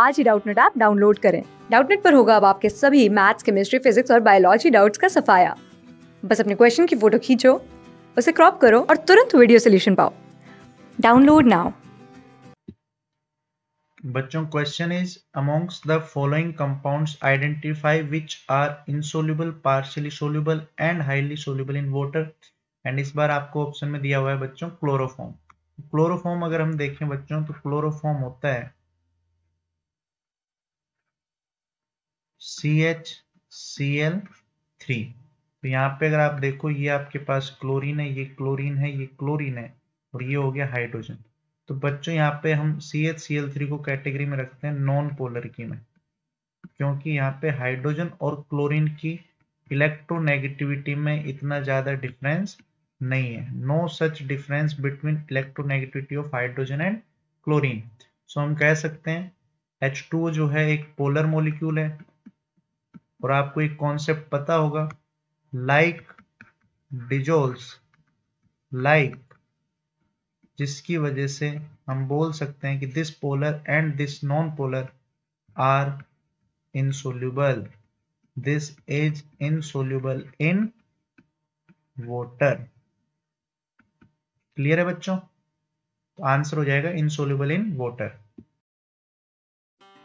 आज ही Doubtnut app download करें डाउटनेट पर होगा अब आपके सभी मैथ्स केमिस्ट्री फिजिक्स और बायोलॉजी डाउट्स का सफाया बस अपने क्वेश्चन की फोटो खींचो उसे क्रॉप करो और तुरंत वीडियो सोल्यूशन पाओ डाउनलोड नाउ बच्चों question is amongst the following compounds identify which are insoluble partially soluble and highly soluble in water and इस बार आपको ऑप्शन में दिया हुआ है बच्चों क्लोरोफॉर्म क्लोरोफॉर्म अगर हम देखें बच्चों तो क्लोरोफॉर्म होता है C H C L three तो यहाँ पे अगर आप देखो ये आपके पास क्लोरीन है ये क्लोरीन है ये क्लोरीन है और ये हो गया हाइड्रोजन तो बच्चों यहाँ पे हम C H C L three को कैटेगरी में रखते हैं नॉन पोलर की में क्योंकि यहाँ पे हाइड्रोजन और क्लोरीन की इलेक्ट्रोनेगेटिविटी में इतना ज़्यादा डिफरेंस नहीं है no such difference between electronegativity of hydrogen and chlorine so हम कह सकते हैं H2O जो है एक पोलर मोलिक्यूल है और आपको एक कॉन्सेप्ट पता होगा लाइक डिजोल्स लाइक जिसकी वजह से हम बोल सकते हैं कि this polar and this non polar are insoluble this is insoluble in water clear है बच्चों तो आंसर हो जाएगा इनसोल्यूबल इन वॉटर